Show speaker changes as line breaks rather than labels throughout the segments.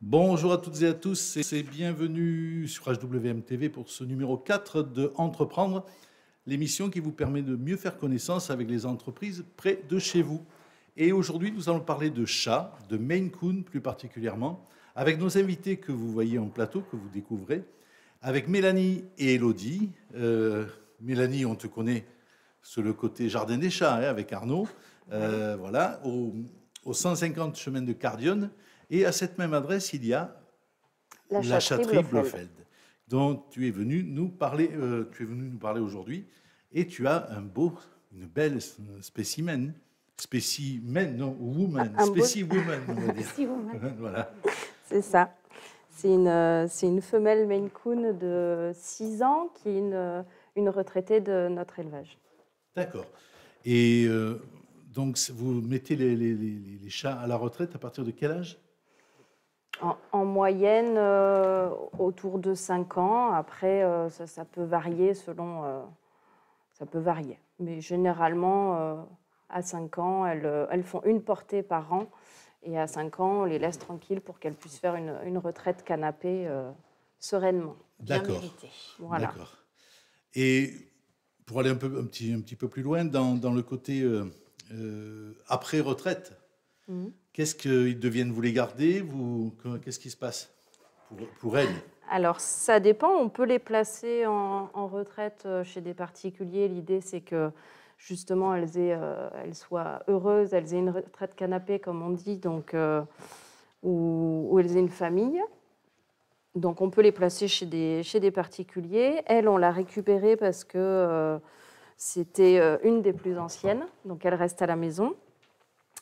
Bonjour à toutes et à tous et bienvenue sur HWM pour ce numéro 4 de Entreprendre, l'émission qui vous permet de mieux faire connaissance avec les entreprises près de chez vous. Et aujourd'hui, nous allons parler de chats, de Maine Coon plus particulièrement, avec nos invités que vous voyez en plateau, que vous découvrez, avec Mélanie et Elodie. Euh, Mélanie, on te connaît sur le côté jardin des chats hein, avec Arnaud, euh, voilà, au, 150 chemin de Cardionne. Et à cette même adresse, il y a
la, la Blofeld,
dont tu es venu nous parler, euh, tu es venu nous parler aujourd'hui. Et tu as un beau, une belle spécimen. Spécimen, non, woman. spécimen, on va dire. voilà.
C'est ça. C'est une, euh, une, femelle Maine Coon de 6 ans qui est euh, une, retraitée de notre élevage.
D'accord. Et donc, vous mettez les, chats à la retraite à partir de quel âge
en, moyenne, euh, autour de 5 ans. Après, euh, ça, peut varier selon. Euh, ça peut varier. Mais généralement, à 5 ans, elles, font une portée par an. Et à 5 ans, on les laisse tranquilles pour qu'elles puissent faire une, retraite canapé sereinement.
Bien Voilà. D'accord. Et pour aller un, peu, petit, un petit peu plus loin, dans, le côté après-retraite, mmh. Qu'est-ce qu'ils deviennent Vous les gardez vous, Qu'est-ce qui se passe pour, pour elles
alors, ça dépend. On peut les placer en, retraite euh, chez des particuliers. L'idée, c'est que justement, euh, elles, soient heureuses, elles aient une retraite canapé, comme on dit, donc, euh, ou, elles aient une famille. Donc, on peut les placer chez des, chez des particuliers. Elles, on l'a récupérée parce que c'était une des plus anciennes, donc elle reste à la maison.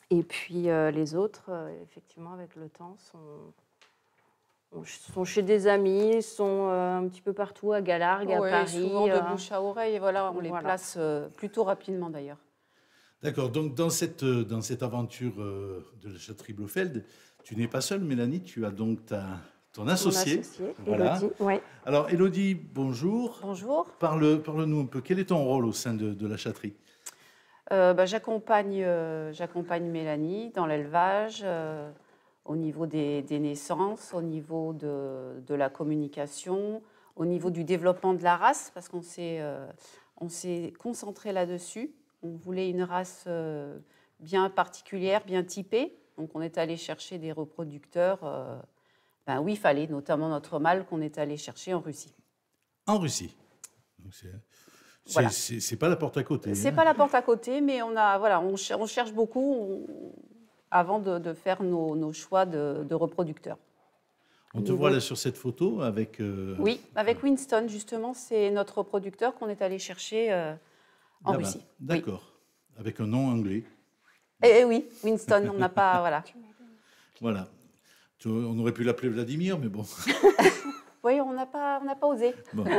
Et puis euh, les autres, euh, effectivement, avec le temps, sont, chez des amis, sont euh, un petit peu partout, à Galargue, à Paris. Souvent de bouche à oreille, et voilà, on les place plutôt
rapidement d'ailleurs.
D'accord, donc dans cette, dans cette aventure de la Châterie Blofeld, tu n'es pas seule, Mélanie, tu as donc ta, ton associé. Elodie, Alors, Elodie, bonjour. Bonjour. Parle-nous un peu, quel est ton rôle au sein de, la chatterie
euh, bah, j'accompagne, euh, j'accompagne Mélanie dans l'élevage, euh, au niveau des, naissances, au niveau de, la communication, au niveau du développement de la race, parce qu'on s'est, on s'est concentré là-dessus. On voulait une race bien particulière, bien typée. Donc on est allé chercher des reproducteurs. ben oui, il fallait, notamment notre mâle qu'on est allé chercher en Russie.
En Russie. C'est pas la porte à côté. C'est hein. pas la
porte à côté, mais on a voilà, on, cherche beaucoup avant de, faire nos, choix de, reproducteurs.
On te voit là sur cette photo avec. Euh, oui,
avec euh, Winston justement, c'est notre reproducteur qu'on est allé chercher euh,
en Russie. D'accord, avec un nom anglais.
Eh, eh oui, Winston, on n'a pas voilà.
Voilà, on aurait pu l'appeler Vladimir, mais bon.
Oui, on n'a pas, on n'a pas osé.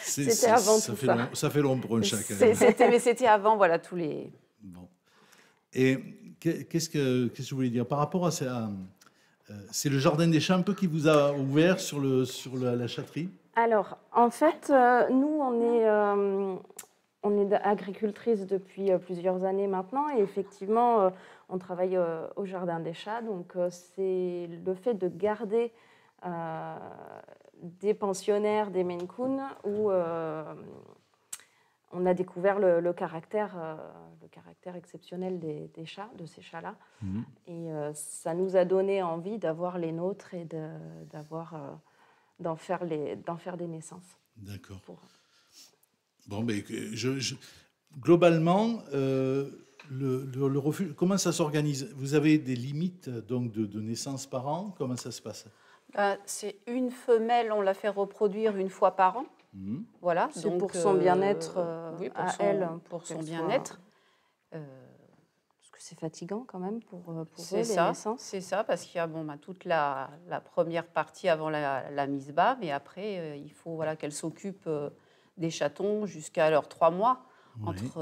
c'était avant ça fait ça. Long, pour une chacun. mais c'était avant, voilà, tous les. Bon.
Et qu'est-ce que, quest que je voulais dire par rapport à ça euh, C'est le jardin des chats un peu qui vous a ouvert sur le sur la, chatterie
Alors, en fait, euh, nous, on est. Euh, on est agricultrice depuis plusieurs années maintenant et effectivement, on travaille au Jardin des Chats. Donc, c'est le fait de garder des pensionnaires des Maine où euh, on a découvert le, caractère, euh, le caractère exceptionnel des, chats, de ces chats-là. Mhm. Et euh, ça nous a donné envie d'avoir les nôtres et d'avoir, d'en, faire faire des naissances.
D'accord. Bon, mais je, globalement, le, comment ça s'organise Vous avez des limites donc de, de naissances par an Comment ça se passe
euh, c'est une femelle, on la fait reproduire une fois par an. Mhm. Voilà, c'est pour son euh, bien-être euh, oui, à elle. Hein, pour, son bien-être.
parce que c'est fatigant quand même pour, les ça,
C'est ça, parce qu'il y a bon, bah, toute la, première partie avant la, mise bas, mais après, il faut voilà, qu'elle s'occupe des chatons jusqu'à leurs trois mois, entre,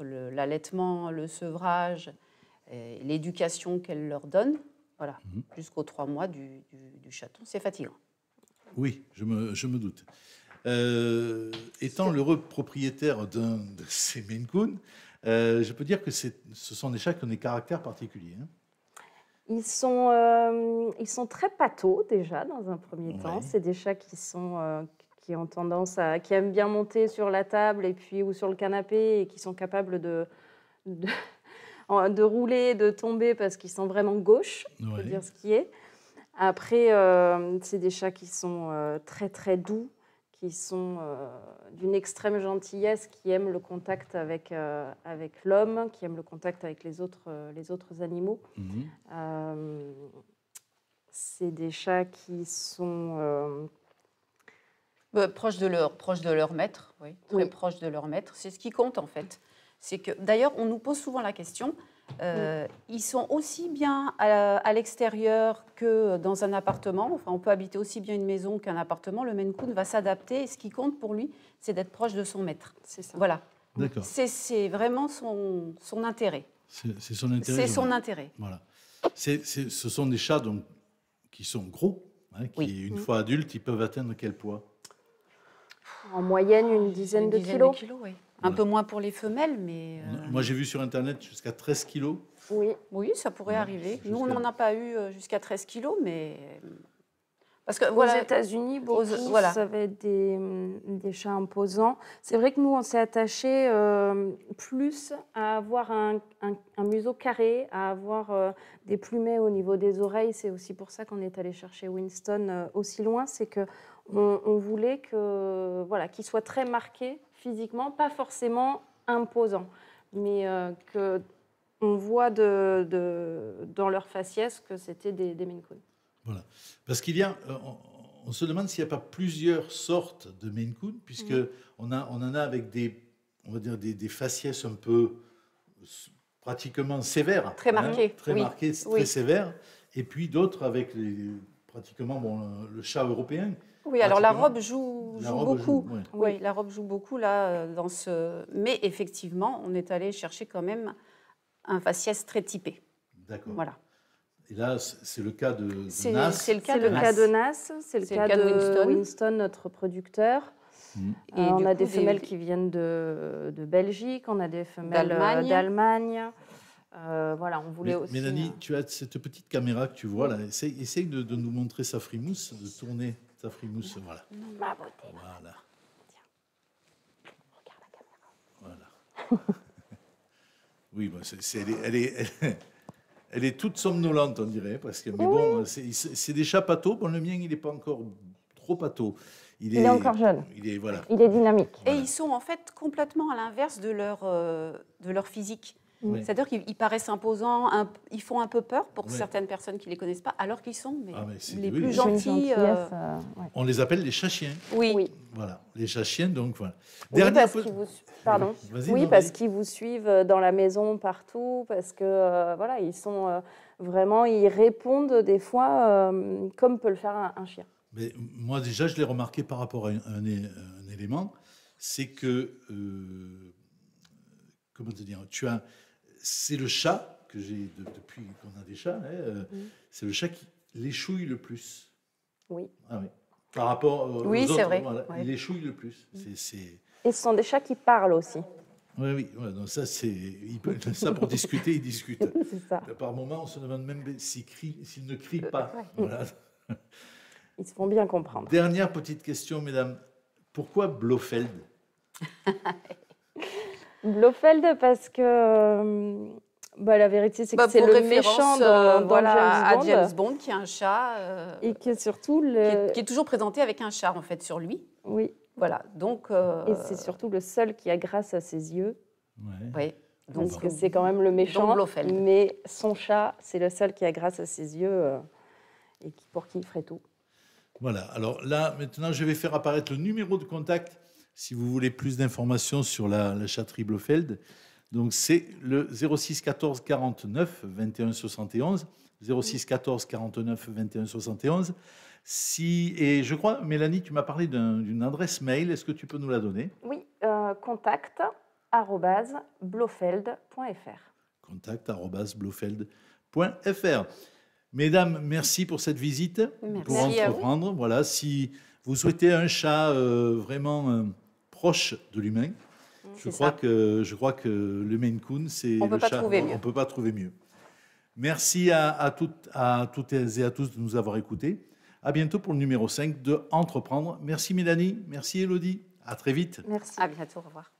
l'allaitement, le, le, sevrage, l'éducation qu'elle leur donne. Voilà, mhm. jusqu'aux trois mois du, chaton. C'est fatigant.
Oui, je me, doute. Euh, étant l'heureux propriétaire d'un de ces Maine Coon, euh, je peux dire que ce sont des chats qui ont des caractères particuliers. Hein.
Ils sont, euh, ils sont très pâteaux déjà dans un premier temps. C'est des chats qui sont qui ont tendance à qui aiment bien monter sur la table et puis ou sur le canapé et qui sont capables de de rouler, de tomber parce qu'ils sont vraiment gauches, ouais. dire ce qui est. Après, euh, c'est des chats qui sont euh, très très doux, qui sont euh, d'une extrême gentillesse, qui aiment le contact avec, l'homme, qui aiment le contact avec les autres, les autres animaux. Mhm. c'est des chats qui sont
bah, proches de leur de leur maître, oui, très proches de leur maître. C'est ce qui compte en fait. C'est que d'ailleurs, on nous pose souvent la question. Euh, ils sont aussi bien à, l'extérieur que dans un appartement. Enfin, on peut habiter aussi bien une maison qu'un appartement. Le Maine Coon va s'adapter. ce qui compte pour lui, c'est d'être proche de son maître. C'est ça. Voilà. C'est vraiment son, intérêt.
C'est son intérêt. Voilà. ce sont des chats donc, qui sont gros, hein, qui, une mm. fois adultes, ils peuvent atteindre quel poids
En moyenne, une dizaine, de, kilos. de kilos. oui. Un peu moins pour les femelles, mais.
Euh, moi, j'ai vu sur Internet jusqu'à 13 kilos.
Oui, oui ça pourrait arriver. Nous, on n'en a pas eu euh, jusqu'à 13 kilos, mais. Parce que, aux États-Unis, ça voilà. vous avez
des, chats imposants. C'est vrai que nous, on s'est attaché euh, plus à avoir un, museau carré, à avoir des plumets au niveau des oreilles. C'est aussi pour ça qu'on est allé chercher Winston aussi loin. C'est que on, voulait que voilà, qu'il soit très marqué physiquement pas forcément imposant mais qu'on euh, que on voit de, dans leur faciès que c'était des, des Maine
Voilà. Parce qu'il y a, euh, on, se demande s'il n'y a pas plusieurs sortes de Maine Coon, puisque on, en a avec des, on va dire des, faciès un peu pratiquement sévères. Très hein, marqués. très marqués, très sévères. Et puis d'autres avec les, pratiquement bon, le chat européen. Oui, alors la robe joue la robe beaucoup. Joue, oui,
la robe joue beaucoup là euh, dans ce. Mais effectivement, on est allé chercher quand même un faciès très typé.
D'accord. Voilà. Et là, c'est le cas de, c'est, Nas. C'est le cas, de, Nas.
C'est le, cas, de Winston. notre producteur. Mm. Et euh, on a des femelles qui viennent de, de, Belgique, on a des femelles euh, d'Allemagne. voilà, on voulait aussi. Mélanie,
tu as cette petite caméra que tu vois là. Essaye, de, de, nous montrer sa frimousse, de tourner. Ta frimousse, voilà. Ma beauté. Voilà. Tiens. Regarde la caméra. Voilà. oui, elle, est, elle, est, toute somnolente, on dirait, que. Mais bon, c'est des chats pâteaux. Bon, le mien, il n'est pas encore trop pâteau. Il, il est, encore jeune. Il est, voilà.
il est dynamique.
Et ils sont en fait complètement à l'inverse de leur, euh, de leur physique. C'est-à-dire qu'ils paraissent imposants, ils font un peu peur pour certaines personnes qui ne les connaissent pas, alors qu'ils sont mais ah, les plus
gentils. Euh, euh, On les appelle les chats-chiens. Oui. Voilà, les chats-chiens, donc voilà. Dernière
Pardon. Oui, parce qu'ils vous suivent euh, dans la maison, partout, parce que voilà, ils sont vraiment, ils répondent des fois comme peut le faire un, chien.
Mais moi, déjà, je l'ai remarqué par rapport à un, un élément, c'est que, comment te dire, tu as c'est le chat que j'ai depuis qu'on a des chats. Hein, euh, c'est le chat qui l'échouille le plus. Oui. Ah Par rapport euh, aux oui, c'est vrai. Il échouille le plus. Mm. C'est,
Et ce sont des chats qui parlent aussi.
Oui, oui. donc ça, c'est, ça pour discuter, ils discutent. ça. Par moment, on se demande même s'ils, ne crient euh, pas. Ils se font bien comprendre. Dernière petite question, mesdames. Pourquoi Blofeld
Blofeld parce que euh, bah, la vérité c'est que bah, c'est le méchant euh, dans, voilà, James
Bond. qui est un chat euh, et qui est surtout qui, est, toujours présenté avec un chat
en fait sur lui. Oui. Voilà donc. Et c'est surtout le seul qui a grâce à ses yeux. Oui. Donc c'est quand même le méchant. Mais son chat c'est le seul qui a grâce à ses yeux et pour qui il ferait tout.
Voilà, alors là, maintenant, je vais faire apparaître le numéro de contact si vous voulez plus d'informations sur la, la Blofeld, donc c'est le 06 14 49 21 71. 06 14 49 21 71. Si, et je crois, Mélanie, tu m'as parlé d'une adresse mail. Est-ce que tu peux nous la donner
Oui, euh, contact blofeld.fr.
Contact blofeld.fr. Mesdames, merci pour cette visite. Merci pour entreprendre. Voilà, si vous souhaitez un chat euh, vraiment. Euh, proche de l'humain. Mm, je crois, que, je crois que le Maine Coon, c'est On ne peut pas trouver mieux. Merci à, toutes, à toutes et à tous de nous avoir écoutés. À bientôt pour le numéro 5 de Entreprendre. Merci Mélanie, merci Elodie. À très vite.
Merci. À bientôt. Au revoir.